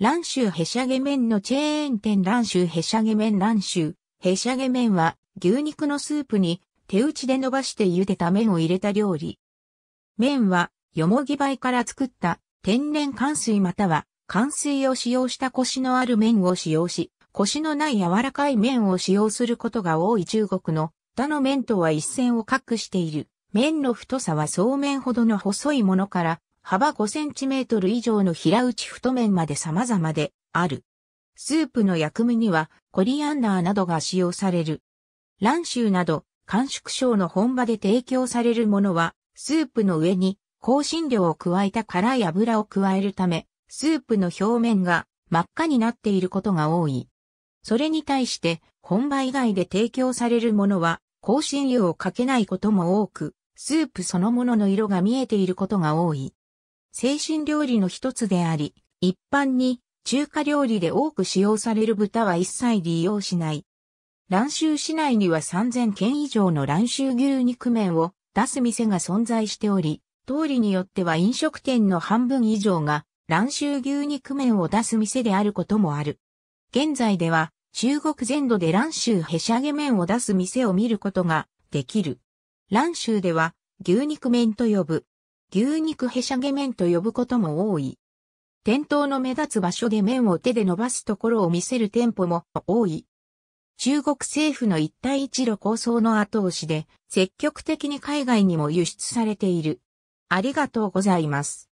蘭州へしゃげ麺のチェーン店蘭州へしゃげ麺蘭州へしゃげ麺は牛肉のスープに手打ちで伸ばして茹でた麺を入れた料理。麺はよもぎ梅から作った天然乾水または乾水を使用したコシのある麺を使用し、コシのない柔らかい麺を使用することが多い中国の他の麺とは一線を画している。麺の太さはそうめんほどの細いものから幅5センチメートル以上の平打ち太麺まで様々である。スープの薬味にはコリアンダーなどが使用される。卵臭など、甘粛症の本場で提供されるものは、スープの上に香辛料を加えた辛い油を加えるため、スープの表面が真っ赤になっていることが多い。それに対して、本場以外で提供されるものは、香辛料をかけないことも多く、スープそのものの色が見えていることが多い。精神料理の一つであり、一般に中華料理で多く使用される豚は一切利用しない。蘭州市内には3000軒以上の蘭州牛肉麺を出す店が存在しており、通りによっては飲食店の半分以上が蘭州牛肉麺を出す店であることもある。現在では中国全土で蘭州へしゃげ麺を出す店を見ることができる。蘭州では牛肉麺と呼ぶ牛肉へしゃげ麺と呼ぶことも多い。店頭の目立つ場所で麺を手で伸ばすところを見せる店舗も多い。中国政府の一帯一路構想の後押しで積極的に海外にも輸出されている。ありがとうございます。